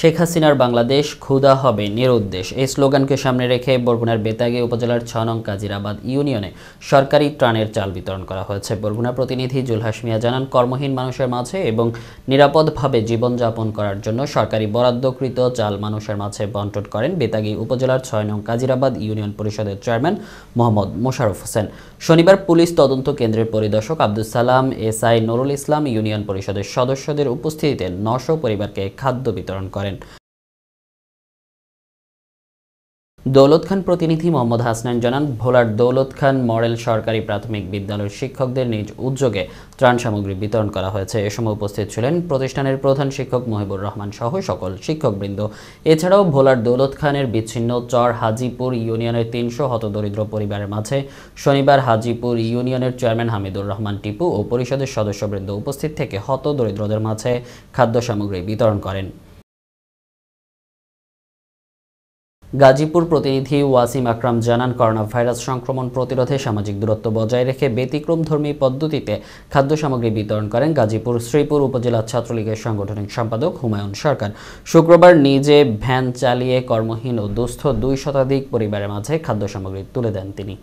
শেখ হাসিনার বাংলাদেশ ক্ষুধা হবে নিরুদ্দেশ এই স্লোগানকে সামনে রেখে বরগুনার বেতাগে উপজেলার ছ নং কাজিরাবাদ ইউনিয়নে সরকারি ত্রাণের চাল বিতরণ করা হয়েছে বরগুনা প্রতিনিধি জুলহাস মিয়া জানান কর্মহীন মানুষের মাঝে এবং নিরাপদভাবে জীবনযাপন করার জন্য সরকারি বরাদ্দকৃত চাল মানুষের মাঝে বন্টন করেন বেতাগি উপজেলার ছয় নং কাজিরাবাদ ইউনিয়ন পরিষদের চেয়ারম্যান মোহাম্মদ মোশারফ হোসেন শনিবার পুলিশ তদন্ত কেন্দ্রের পরিদর্শক Abdul Salam S I Nurul Islam union পরিষদের সদস্যদের উপস্থিতিতে নশো পরিবারকে খাদ্য বিতরণ করেন করেন দৌলত খান প্রতিনিধি মোহাম্মদ হাসনান জানান ভোলার দৌলত খান মডেল সরকারি প্রাথমিক বিদ্যালয়ের শিক্ষকদের নিজ উদ্যোগে ত্রাণ সামগ্রী বিতরণ করা হয়েছে এ সময় উপস্থিত ছিলেন প্রতিষ্ঠানের প্রধান শিক্ষক মহিবুর রহমান সহ সকল শিক্ষকবৃন্দ এছাড়াও ভোলার দৌলত খানের বিচ্ছিন্ন চর হাজিপুর ইউনিয়নের তিনশো হতদরিদ্র পরিবারের মাঝে শনিবার হাজিপুর ইউনিয়নের চেয়ারম্যান হামিদুর রহমান টিপু ও পরিষদের সদস্যবৃন্দ উপস্থিত থেকে হতদরিদ্রদের মাঝে খাদ্য সামগ্রী বিতরণ করেন গাজীপুর প্রতিনিধি ওয়াসিম আকরাম জানান করোনা ভাইরাস সংক্রমণ প্রতিরোধে সামাজিক দূরত্ব বজায় রেখে ব্যতিক্রমধর্মী পদ্ধতিতে খাদ্য সামগ্রী বিতরণ করেন গাজীপুর শ্রীপুর উপজেলা ছাত্রলীগের সাংগঠনিক সম্পাদক হুমায়ুন সরকার শুক্রবার নিজে ভ্যান চালিয়ে কর্মহীন ও দুস্থ দুই শতাধিক পরিবারের মাঝে খাদ্য সামগ্রী তুলে দেন তিনি